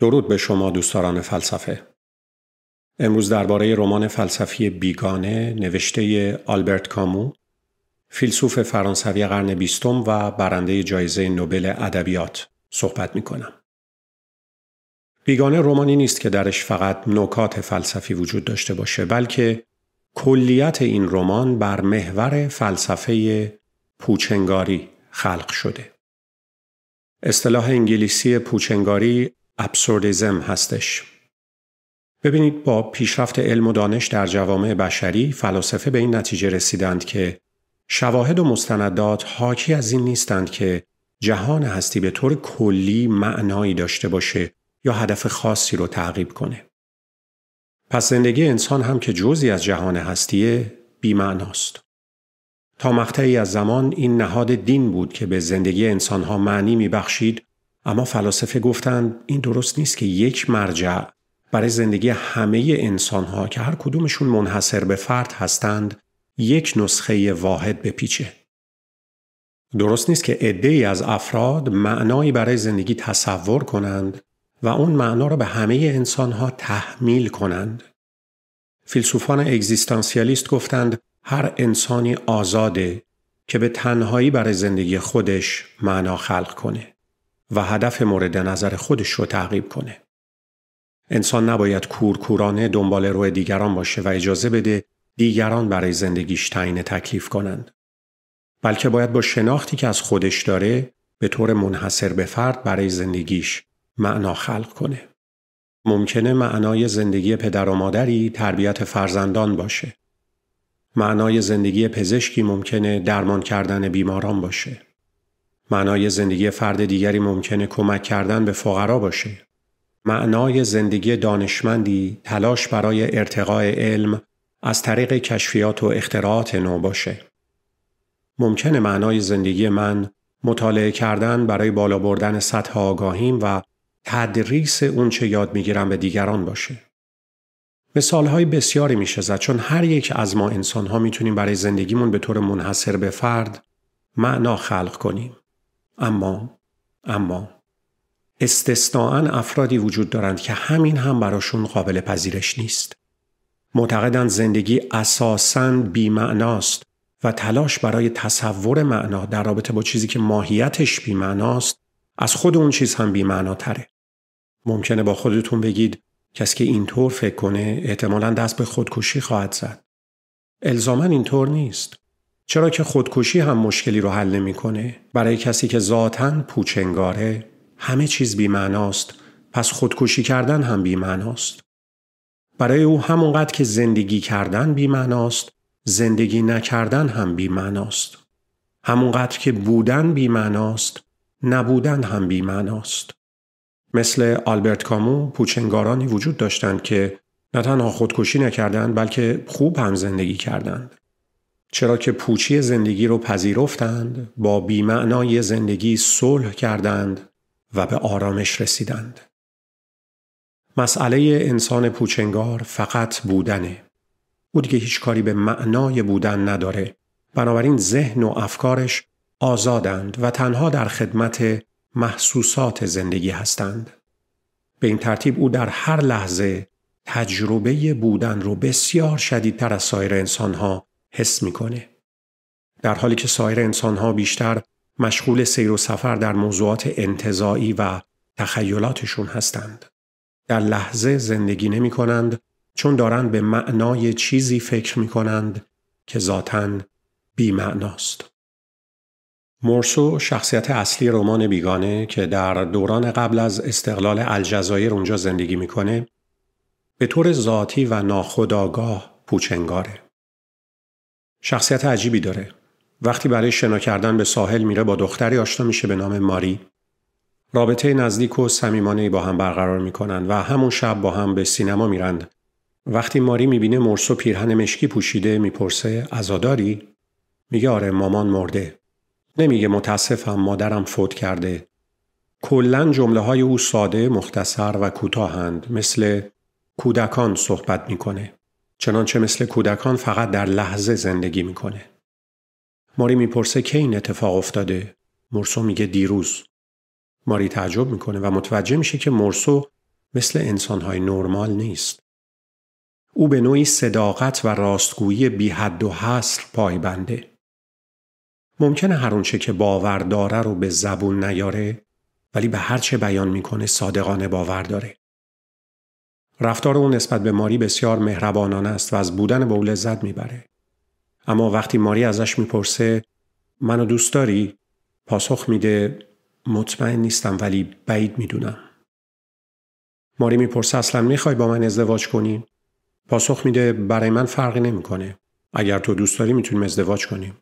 درود به شما دوستداران فلسفه. امروز درباره رمان فلسفی بیگانه نوشته آلبرت کامو، فیلسوف فرانسوی قرن بیستم و برنده جایزه نوبل ادبیات صحبت می کنم. بیگانه رمانی نیست که درش فقط نکات فلسفی وجود داشته باشه بلکه کلیت این رمان بر محور فلسفه پوچنگاری خلق شده. اصطلاح انگلیسی پوچنگاری ابسوردیزم هستش. ببینید با پیشرفت علم و دانش در جوامع بشری فلاسفه به این نتیجه رسیدند که شواهد و مستندات حاکی از این نیستند که جهان هستی به طور کلی معنایی داشته باشه یا هدف خاصی رو تعقیب کنه. پس زندگی انسان هم که جزی از جهان هستیه بیمعناست. تا مقطعی از زمان این نهاد دین بود که به زندگی انسانها معنی میبخشید اما فلاسفه گفتند این درست نیست که یک مرجع برای زندگی همه انسان ها که هر کدومشون منحصر به فرد هستند یک نسخه واحد بپیچه. درست نیست که ای از افراد معنایی برای زندگی تصور کنند و اون معنا را به همه انسان ها تحمیل کنند. فیلسوفان اگزیستانسیالیست گفتند هر انسانی آزاده که به تنهایی برای زندگی خودش معنا خلق کنه. و هدف مورد نظر خودش رو تعقیب کنه. انسان نباید کورکورانه دنبال روی دیگران باشه و اجازه بده دیگران برای زندگیش تعیین تکلیف کنند. بلکه باید با شناختی که از خودش داره به طور منحصر به فرد برای زندگیش معنا خلق کنه. ممکنه معنای زندگی پدر و مادری تربیت فرزندان باشه. معنای زندگی پزشکی ممکنه درمان کردن بیماران باشه. معنای زندگی فرد دیگری ممکنه کمک کردن به فقرا باشه. معنای زندگی دانشمندی تلاش برای ارتقاء علم از طریق کشفیات و اختراعات نو باشه. ممکن معنای زندگی من مطالعه کردن برای بالا بردن سطح آگاهیم و تدریس اونچه یاد میگیرم به دیگران باشه. به بسیاری میشه زد چون هر یک از ما انسان ها میتونیم برای زندگیمون به طور منحصر به فرد معنا خلق کنیم. اما اما استثناعا افرادی وجود دارند که همین هم براشون قابل پذیرش نیست. معتقدند زندگی اساساً بیمعناست و تلاش برای تصور معنا در رابطه با چیزی که ماهیتش بیمعناست از خود اون چیز هم بیمعناتره. ممکنه با خودتون بگید کسی که اینطور فکر کنه احتمالاً دست به خودکشی خواهد زد. الزامن اینطور نیست. چرا که خودکشی هم مشکلی رو حل نمیکنه برای کسی که ذاتا پوچنگاره همه چیز بیمعناست پس خودکشی کردن هم بیمعناست برای او همونقدر که زندگی کردن بیمعناست زندگی نکردن هم بیمعناست همونقدر که بودن بیمعناست نبودن هم بیمعناست مثل آلبرت کامو پوچنگارانی وجود داشتند که نه تنها خودکشی نکردند بلکه خوب هم زندگی کردند چرا که پوچی زندگی رو پذیرفتند با بیمعنای زندگی صلح کردند و به آرامش رسیدند مسئله انسان پوچنگار فقط بودنه او دیگه هیچ کاری به معنای بودن نداره بنابراین ذهن و افکارش آزادند و تنها در خدمت محسوسات زندگی هستند به این ترتیب او در هر لحظه تجربه بودن رو بسیار شدیدتر از سایر انسانها حس میکنه. در حالی که سایر انسانها بیشتر مشغول سیر و سفر در موضوعات انتظایی و تخیلاتشون هستند. در لحظه زندگی نمی کنند چون دارند به معنای چیزی فکر می کنند که بی معناست مورسو شخصیت اصلی رمان بیگانه که در دوران قبل از استقلال الجزایر اونجا زندگی میکنه به طور ذاتی و ناخودآگاه پوچنگاره. شخصیت عجیبی داره. وقتی برای شنا کردن به ساحل میره با دختری آشنا میشه به نام ماری. رابطه نزدیک و صمیمانه با هم برقرار میکنن و همون شب با هم به سینما میرند. وقتی ماری میبینه مرسو پیرهن مشکی پوشیده میپرسه عزاداری؟ میگه آره مامان مرده. نمیگه متاسفم مادرم فوت کرده. کلا جمله های او ساده، مختصر و کوتاهند مثل کودکان صحبت میکنه. چنانچه مثل کودکان فقط در لحظه زندگی میکنه. ماری میپرسه که این اتفاق افتاده؟ مرسو میگه دیروز. ماری تعجب میکنه و متوجه میشه که مرسو مثل انسانهای نرمال نیست. او به نوعی صداقت و راستگویی بی حد و حصر بنده. ممکنه هر چه که باور داره رو به زبون نیاره ولی به هر چه بیان میکنه صادقانه باور داره. رفتار او نسبت به ماری بسیار مهربانانه است و از بودن با او لذت میبره. اما وقتی ماری ازش میپرسه منو دوست داری؟ پاسخ میده مطمئن نیستم ولی بعید میدونم. ماری میپرسه اصلا میخوای با من ازدواج کنی؟ پاسخ میده برای من فرقی نمیکنه. اگر تو دوست داری میتونیم ازدواج کنیم.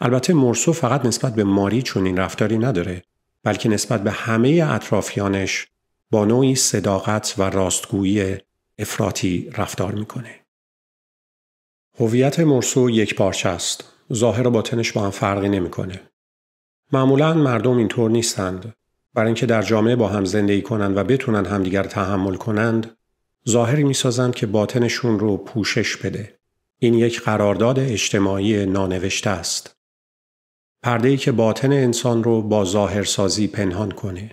البته مرسو فقط نسبت به ماری چون این رفتاری نداره بلکه نسبت به همه اطرافیانش با نوعی صداقت و راستگویی افراطی رفتار میکنه. هویت مرسو یک پارچه است. ظاهر و باطنش با هم فرقی نمیکنه. معمولا مردم اینطور نیستند. برای اینکه در جامعه با هم زندگی کنند و بتونن همدیگر تحمل کنند، ظاهری میسازند که باطنشون رو پوشش بده. این یک قرارداد اجتماعی نانوشته است. پرده ای که باطن انسان رو با ظاهرسازی پنهان کنه.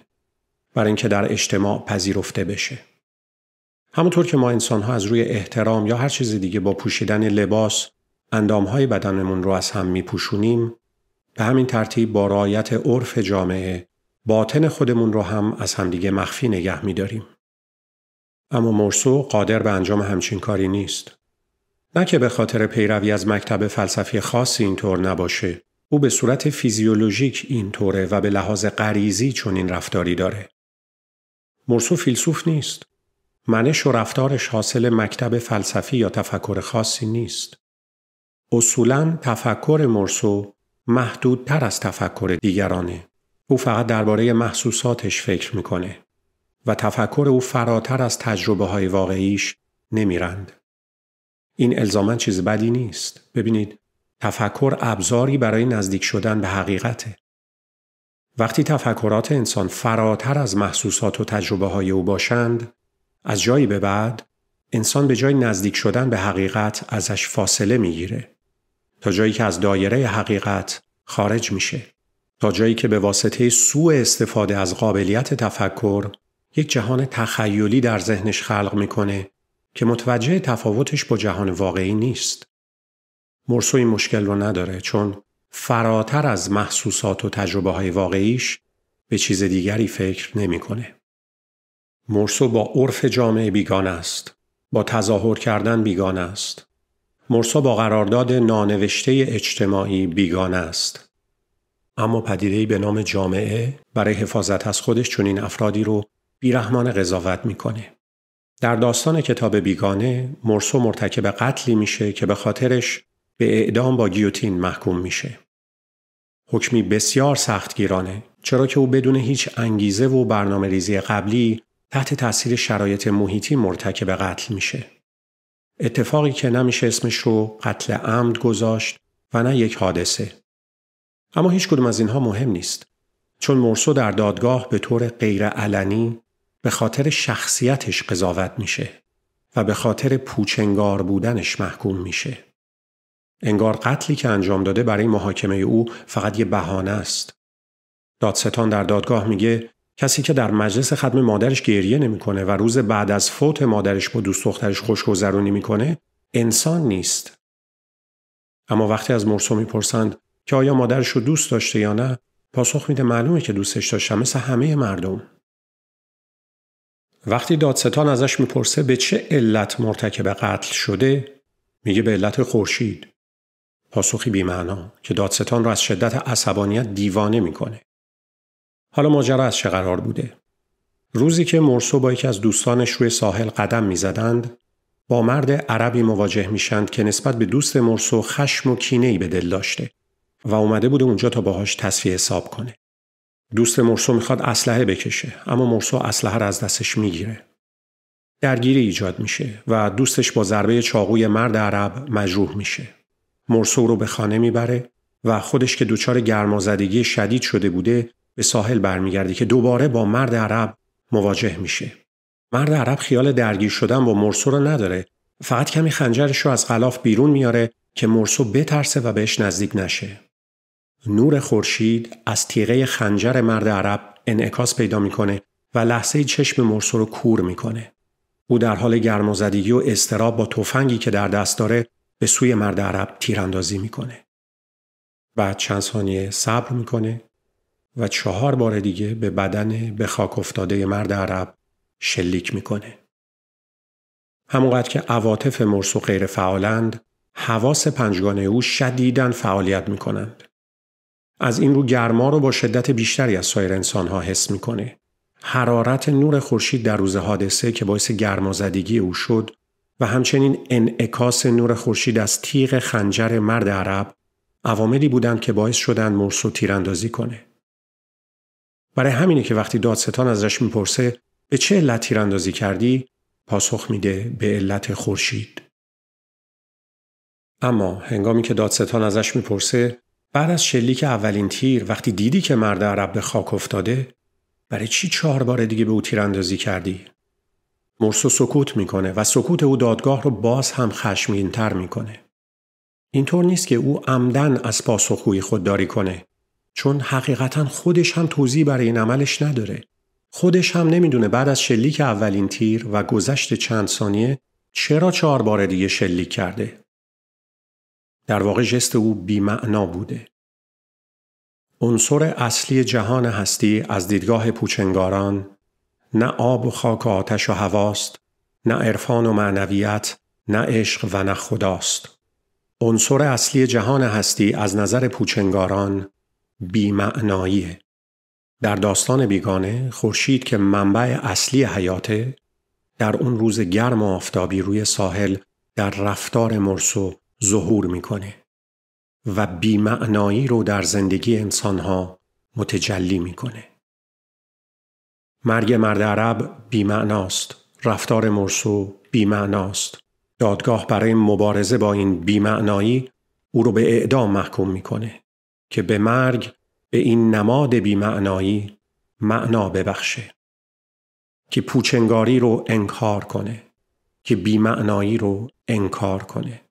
برای اینکه در اجتماع پذیرفته بشه. همونطور که ما انسان ها از روی احترام یا هر چیز دیگه با پوشیدن لباس اندام های بدنمون رو از هم می به همین ترتیب با رعایت عرف جامعه باطن خودمون رو هم از همدیگه مخفی نگه می اما مرسو قادر به انجام همچین کاری نیست. نه که به خاطر پیروی از مکتب فلسفی خاصی اینطور نباشه. او به صورت فیزیولوژیک اینطوره و به لحاظ غریزی این رفتاری داره. مرسو فیلسوف نیست. منش و رفتارش حاصل مکتب فلسفی یا تفکر خاصی نیست. اصولا تفکر مرسو محدودتر از تفکر دیگرانه. او فقط درباره محسوساتش فکر میکنه و تفکر او فراتر از تجربه های واقعیش نمیرند. این الزامن چیز بدی نیست. ببینید تفکر ابزاری برای نزدیک شدن به حقیقته. وقتی تفکرات انسان فراتر از محسوسات و تجربه های او باشند، از جایی به بعد انسان به جای نزدیک شدن به حقیقت ازش فاصله میگیره تا جایی که از دایره حقیقت خارج میشه تا جایی که به واسطه سوء استفاده از قابلیت تفکر یک جهان تخیلی در ذهنش خلق میکنه که متوجه تفاوتش با جهان واقعی نیست. مرسو این مشکل رو نداره چون فراتر از محسوسات و تجربه های واقعیش به چیز دیگری فکر نمیکنه. مرسو با عرف جامعه بیگان است. با تظاهر کردن بیگان است. مرسو با قرارداد نانوشته اجتماعی بیگان است. اما پدیدهی به نام جامعه برای حفاظت از خودش چنین افرادی رو بیرحمان قضاوت میکنه. در داستان کتاب بیگانه مرسو مرتکب قتلی میشه که به خاطرش به اعدام با گیوتین محکوم میشه. حکمی بسیار سختگیرانه چرا که او بدون هیچ انگیزه و برنامه ریزی قبلی تحت تاثیر شرایط محیطی مرتکب قتل میشه. اتفاقی که نمیشه اسمش رو قتل عمد گذاشت و نه یک حادثه. اما هیچ کدوم از اینها مهم نیست. چون مرسو در دادگاه به طور غیرعلنی به خاطر شخصیتش قضاوت میشه و به خاطر پوچنگار بودنش محکوم میشه. انگار قتلی که انجام داده برای محاکمه او فقط یه بهانه است. دادستان در دادگاه میگه کسی که در مجلس ختم مادرش گریه نمیکنه و روز بعد از فوت مادرش با دوست دخترش خوشگذرونی میکنه انسان نیست. اما وقتی از مرسو میپرسند که آیا مادرش رو دوست داشته یا نه پاسخ میده معلومه که دوستش داشته مثل همه مردم. وقتی دادستان ازش میپرسه به چه علت مرتکب قتل شده میگه به علت خورشید پاسخی بیمعنا که دادستان را از شدت عصبانیت دیوانه میکنه. حالا ماجرا از چه قرار بوده؟ روزی که مرسو با یکی از دوستانش روی ساحل قدم میزدند با مرد عربی مواجه میشند که نسبت به دوست مرسو خشم و کینه به دل داشته و اومده بوده اونجا تا باهاش تصفیه حساب کنه. دوست مرسو میخواد اسلحه بکشه اما مرسو اسلحه را از دستش میگیره. درگیری ایجاد میشه و دوستش با ضربه چاقوی مرد عرب مجروح میشه. مرسو رو به خانه میبره و خودش که دچار گرمازدگی شدید شده بوده به ساحل برمیگرده که دوباره با مرد عرب مواجه میشه. مرد عرب خیال درگیر شدن با مرسو رو نداره فقط کمی خنجرش رو از غلاف بیرون میاره که مرسو بترسه و بهش نزدیک نشه. نور خورشید از تیغه خنجر مرد عرب انعکاس پیدا میکنه و لحظه چشم مرسو رو کور میکنه. او در حال گرمازدگی و, و استراب با تفنگی که در دست داره به سوی مرد عرب تیراندازی میکنه. بعد چند ثانیه صبر میکنه و چهار بار دیگه به بدن به خاک افتاده مرد عرب شلیک میکنه. همونقدر که عواطف مرسو غیر فعالند، حواس پنجگانه او شدیدن فعالیت میکنند. از این رو گرما رو با شدت بیشتری از سایر انسان ها حس میکنه. حرارت نور خورشید در روز حادثه که باعث گرمازدگی او شد و همچنین انعکاس نور خورشید از تیغ خنجر مرد عرب عواملی بودند که باعث شدند مرسو تیراندازی کنه. برای همینه که وقتی دادستان ازش میپرسه به چه علت تیراندازی کردی؟ پاسخ میده به علت خورشید. اما هنگامی که دادستان ازش میپرسه بعد از شلیک اولین تیر وقتی دیدی که مرد عرب به خاک افتاده برای چی چهار بار دیگه به او تیراندازی کردی؟ مرسو سکوت میکنه و سکوت او دادگاه رو باز هم تر میکنه. اینطور نیست که او عمدن از پاسخگویی خودداری کنه چون حقیقتا خودش هم توضیح برای این عملش نداره. خودش هم نمیدونه بعد از شلیک اولین تیر و گذشت چند ثانیه چرا چهار بار دیگه شلیک کرده. در واقع جست او بیمعنا بوده. عنصر اصلی جهان هستی از دیدگاه پوچنگاران نه آب و خاک و آتش و هواست نه عرفان و معنویت نه عشق و نه خداست عنصر اصلی جهان هستی از نظر پوچنگاران بیمعناییه در داستان بیگانه خورشید که منبع اصلی حیاته در اون روز گرم و آفتابی روی ساحل در رفتار مرسو ظهور میکنه و بیمعنایی رو در زندگی انسانها متجلی میکنه مرگ مرد عرب بیمعناست. رفتار مرسو بیمعناست. دادگاه برای مبارزه با این بیمعنایی او رو به اعدام محکوم میکنه که به مرگ به این نماد بیمعنایی معنا ببخشه. که پوچنگاری رو انکار کنه. که بیمعنایی رو انکار کنه.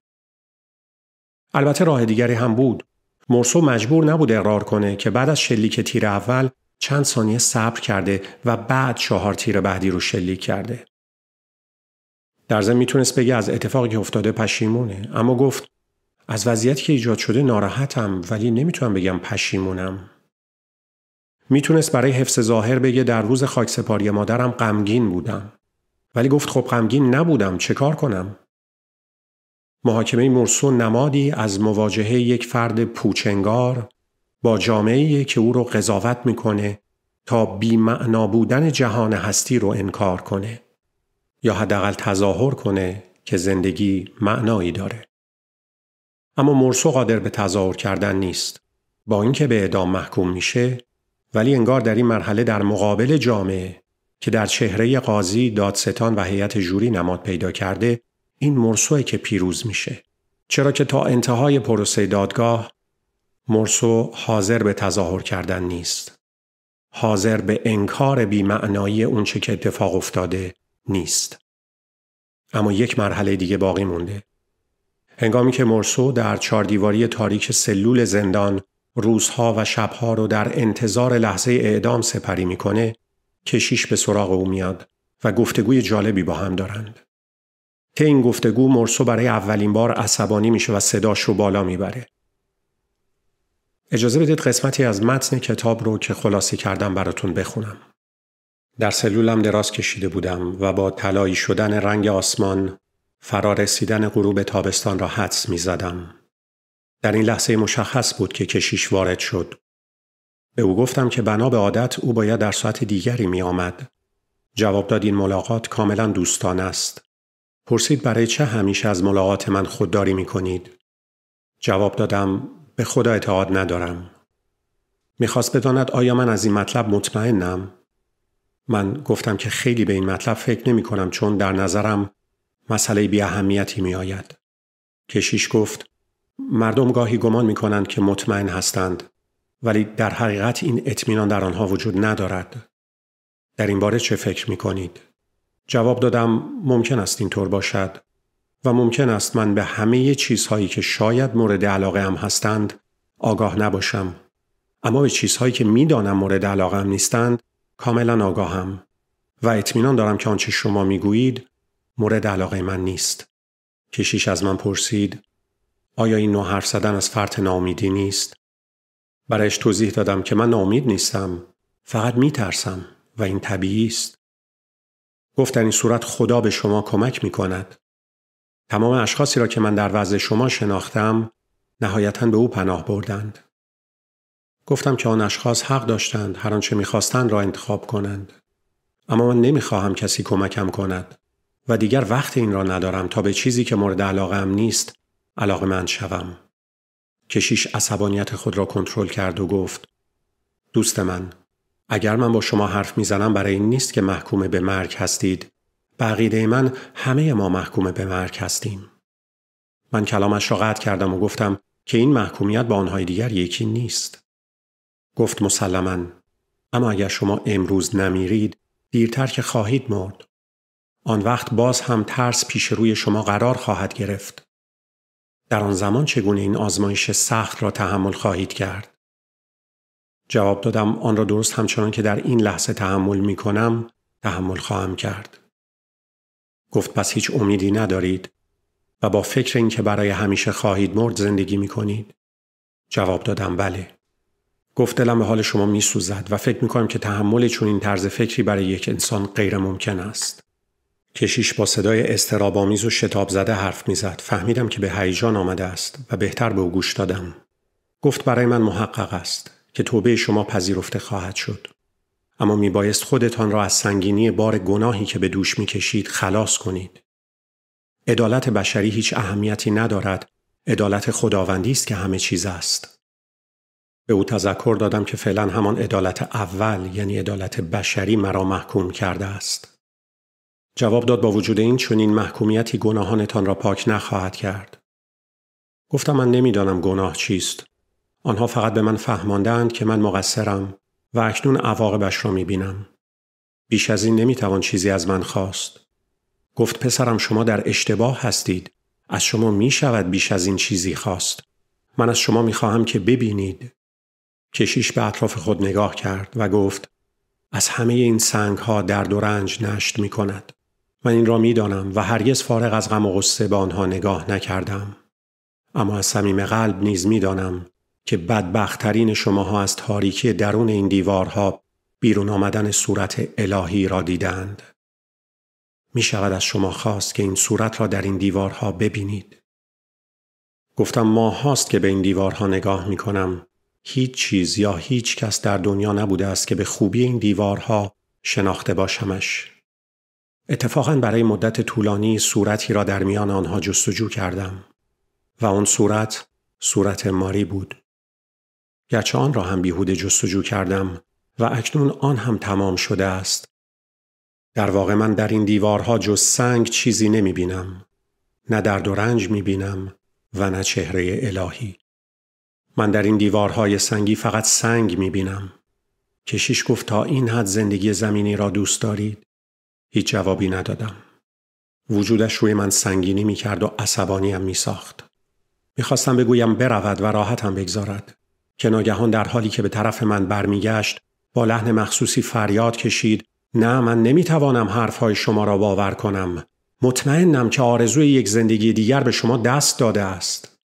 البته راه دیگری هم بود. مرسو مجبور نبود اقرار کنه که بعد از شلیک تیر اول چند ثانیه صبر کرده و بعد چهار تیر بعدی رو شلیک کرده. در ضمن میتونست بگه از اتفاقی که افتاده پشیمونه اما گفت از وضعیتی که ایجاد شده ناراحتم ولی نمیتونم بگم پشیمونم. میتونست برای حفظ ظاهر بگه در روز خاک سپاری مادرم غمگین بودم. ولی گفت خب غمگین نبودم چه کار کنم؟ محاکمه مرسو نمادی از مواجهه یک فرد پوچنگار با جامعه که او رو قضاوت میکنه تا بیمعنا بودن جهان هستی رو انکار کنه یا حداقل تظاهر کنه که زندگی معنایی داره. اما مرسو قادر به تظاهر کردن نیست. با اینکه به اعدام محکوم میشه ولی انگار در این مرحله در مقابل جامعه که در چهره قاضی، دادستان و هیئت جوری نماد پیدا کرده این مرسوه که پیروز میشه. چرا که تا انتهای پروسه دادگاه مرسو حاضر به تظاهر کردن نیست. حاضر به انکار بیمعنایی اونچه که اتفاق افتاده نیست. اما یک مرحله دیگه باقی مونده. هنگامی که مرسو در چاردیواری تاریک سلول زندان روزها و شبها رو در انتظار لحظه اعدام سپری میکنه، کشیش به سراغ او میاد و گفتگوی جالبی با هم دارند. که این گفتگو مرسو برای اولین بار عصبانی میشه و صداش رو بالا میبره. اجازه بدید قسمتی از متن کتاب رو که خلاصه کردم براتون بخونم. در سلولم دراز کشیده بودم و با طلایی شدن رنگ آسمان فرا رسیدن غروب تابستان را حدس می زدم. در این لحظه مشخص بود که کشیش وارد شد. به او گفتم که بنا به عادت او باید در ساعت دیگری می آمد. جواب داد این ملاقات کاملا دوستان است. پرسید برای چه همیشه از ملاقات من خودداری می کنید؟ جواب دادم به خدا اعتقاد ندارم. میخواست بداند آیا من از این مطلب مطمئنم؟ من گفتم که خیلی به این مطلب فکر نمی کنم چون در نظرم مسئله بی اهمیتی می آید. کشیش گفت مردم گاهی گمان می کنند که مطمئن هستند ولی در حقیقت این اطمینان در آنها وجود ندارد. در این باره چه فکر می کنید؟ جواب دادم ممکن است اینطور باشد و ممکن است من به همه چیزهایی که شاید مورد علاقه هم هستند آگاه نباشم. اما به چیزهایی که میدانم مورد علاقه هم نیستند کاملا آگاهم و اطمینان دارم که آنچه شما میگویید مورد علاقه من نیست. کشیش از من پرسید آیا این نوع حرف زدن از فرط ناامیدی نیست؟ برایش توضیح دادم که من ناامید نیستم فقط میترسم و این طبیعی است. گفت در این صورت خدا به شما کمک می کند. تمام اشخاصی را که من در وضع شما شناختم نهایتا به او پناه بردند. گفتم که آن اشخاص حق داشتند هر آنچه میخواستند را انتخاب کنند. اما من نمیخواهم کسی کمکم کند و دیگر وقت این را ندارم تا به چیزی که مورد علاقه ام نیست علاقه من شوم. کشیش عصبانیت خود را کنترل کرد و گفت دوست من اگر من با شما حرف میزنم برای این نیست که محکوم به مرگ هستید بقیده من همه ما محکوم به مرگ هستیم. من کلامش را قطع کردم و گفتم که این محکومیت با آنهای دیگر یکی نیست. گفت مسلما اما اگر شما امروز نمیرید دیرتر که خواهید مرد. آن وقت باز هم ترس پیش روی شما قرار خواهد گرفت. در آن زمان چگونه این آزمایش سخت را تحمل خواهید کرد؟ جواب دادم آن را درست همچنان که در این لحظه تحمل می کنم تحمل خواهم کرد. گفت پس هیچ امیدی ندارید و با فکر اینکه برای همیشه خواهید مرد زندگی می کنید؟ جواب دادم بله. گفت دلم به حال شما می سوزد و فکر می کنم که تحمل چون این طرز فکری برای یک انسان غیر ممکن است. کشیش با صدای استرابامیز و شتاب زده حرف زد. فهمیدم که به هیجان آمده است و بهتر به او گوش دادم گفت برای من محقق است که توبه شما پذیرفته خواهد شد اما بایست خودتان را از سنگینی بار گناهی که به دوش کشید خلاص کنید. عدالت بشری هیچ اهمیتی ندارد. عدالت خداوندی است که همه چیز است. به او تذکر دادم که فعلا همان عدالت اول یعنی عدالت بشری مرا محکوم کرده است. جواب داد با وجود این چنین محکومیتی گناهانتان را پاک نخواهد کرد. گفتم من نمیدانم گناه چیست. آنها فقط به من فهماندند که من مقصرم و اکنون عواقبش را می بینم. بیش از این نمیتوان چیزی از من خواست. گفت پسرم شما در اشتباه هستید. از شما می شود بیش از این چیزی خواست. من از شما می خواهم که ببینید. کشیش به اطراف خود نگاه کرد و گفت از همه این سنگ ها درد و رنج نشت می من این را می و هرگز فارغ از غم و غصه به آنها نگاه نکردم. اما از صمیم قلب نیز می که بدبختترین شماها از تاریکی درون این دیوارها بیرون آمدن صورت الهی را دیدند. می شود از شما خواست که این صورت را در این دیوارها ببینید. گفتم ما هاست که به این دیوارها نگاه می کنم. هیچ چیز یا هیچ کس در دنیا نبوده است که به خوبی این دیوارها شناخته باشمش. اتفاقا برای مدت طولانی صورتی را در میان آنها جستجو کردم و آن صورت صورت ماری بود. گرچه آن را هم بیهوده جستجو کردم و اکنون آن هم تمام شده است. در واقع من در این دیوارها جز سنگ چیزی نمی بینم. نه درد و رنج می بینم و نه چهره الهی. من در این دیوارهای سنگی فقط سنگ می بینم. کشیش گفت تا این حد زندگی زمینی را دوست دارید؟ هیچ جوابی ندادم. وجودش روی من سنگینی می کرد و عصبانیم می ساخت. خواستم بگویم برود و راحتم بگذارد. که ناگهان در حالی که به طرف من برمیگشت با لحن مخصوصی فریاد کشید نه من نمیتوانم حرفهای شما را باور کنم مطمئنم که آرزوی یک زندگی دیگر به شما دست داده است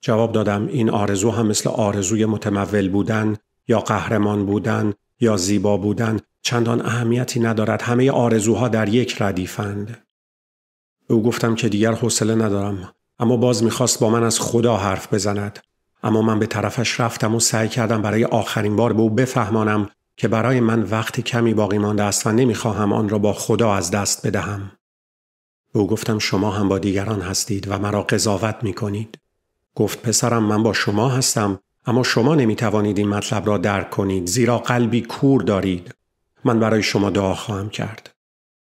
جواب دادم این آرزو هم مثل آرزوی متمول بودن یا قهرمان بودن یا زیبا بودن چندان اهمیتی ندارد همه آرزوها در یک ردیفند او گفتم که دیگر حوصله ندارم اما باز میخواست با من از خدا حرف بزند اما من به طرفش رفتم و سعی کردم برای آخرین بار به او بفهمانم که برای من وقت کمی باقی مانده است و نمیخواهم آن را با خدا از دست بدهم. به او گفتم شما هم با دیگران هستید و مرا قضاوت می کنید. گفت پسرم من با شما هستم اما شما نمی توانید این مطلب را درک کنید زیرا قلبی کور دارید. من برای شما دعا خواهم کرد.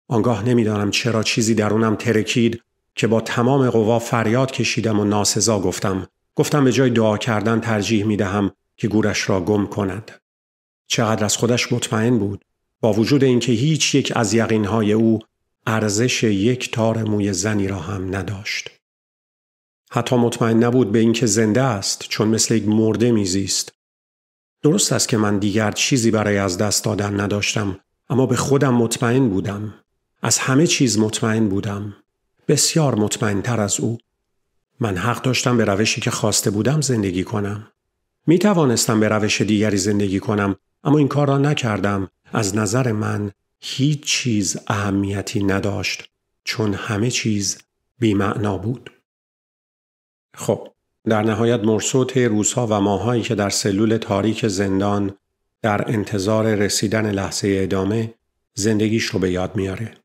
آنگاه نمیدانم چرا چیزی درونم ترکید که با تمام قوا فریاد کشیدم و ناسزا گفتم گفتم به جای دعا کردن ترجیح می دهم که گورش را گم کند. چقدر از خودش مطمئن بود با وجود اینکه هیچ یک از یقینهای او ارزش یک تار موی زنی را هم نداشت. حتی مطمئن نبود به اینکه زنده است چون مثل یک مرده میزیست. درست است که من دیگر چیزی برای از دست دادن نداشتم اما به خودم مطمئن بودم. از همه چیز مطمئن بودم. بسیار مطمئن تر از او من حق داشتم به روشی که خواسته بودم زندگی کنم. می توانستم به روش دیگری زندگی کنم اما این کار را نکردم. از نظر من هیچ چیز اهمیتی نداشت چون همه چیز بیمعنا بود. خب در نهایت مرسوت طی روزها و ماهایی که در سلول تاریک زندان در انتظار رسیدن لحظه ادامه زندگیش رو به یاد میاره.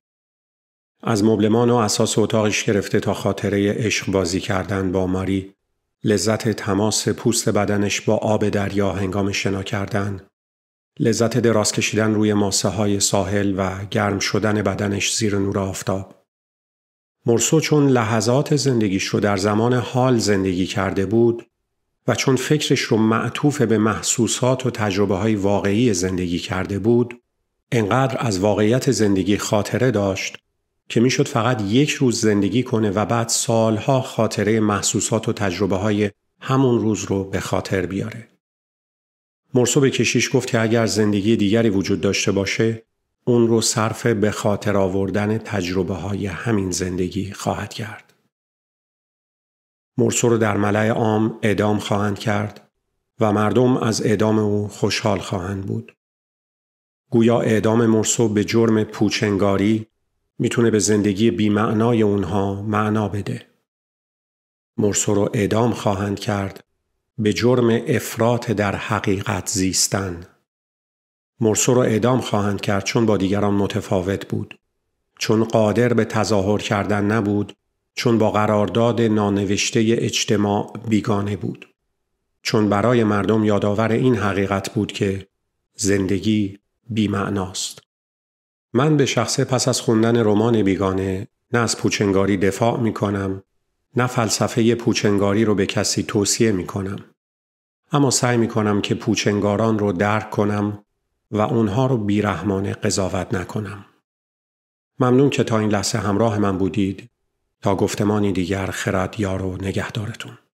از مبلمان و اساس اتاقش گرفته تا خاطره عشق بازی کردن با ماری لذت تماس پوست بدنش با آب دریا هنگام شنا کردن لذت دراز کشیدن روی ماسه های ساحل و گرم شدن بدنش زیر نور آفتاب مرسو چون لحظات زندگیش رو در زمان حال زندگی کرده بود و چون فکرش رو معطوف به محسوسات و تجربه های واقعی زندگی کرده بود انقدر از واقعیت زندگی خاطره داشت که میشد فقط یک روز زندگی کنه و بعد سالها خاطره محسوسات و تجربه های همون روز رو به خاطر بیاره. مرسو به کشیش گفت که اگر زندگی دیگری وجود داشته باشه اون رو صرف به خاطر آوردن تجربه های همین زندگی خواهد کرد. مرسو رو در ملع عام اعدام خواهند کرد و مردم از اعدام او خوشحال خواهند بود. گویا اعدام مرسو به جرم پوچنگاری میتونه به زندگی بیمعنای اونها معنا بده. مرسو رو اعدام خواهند کرد به جرم افراط در حقیقت زیستن. مرسو رو اعدام خواهند کرد چون با دیگران متفاوت بود. چون قادر به تظاهر کردن نبود چون با قرارداد نانوشته اجتماع بیگانه بود. چون برای مردم یادآور این حقیقت بود که زندگی بیمعناست. من به شخصه پس از خوندن رمان بیگانه نه از پوچنگاری دفاع می کنم نه فلسفه پوچنگاری رو به کسی توصیه می کنم. اما سعی می کنم که پوچنگاران رو درک کنم و اونها رو بیرحمانه قضاوت نکنم. ممنون که تا این لحظه همراه من بودید تا گفتمانی دیگر خرد یار و نگهدارتون.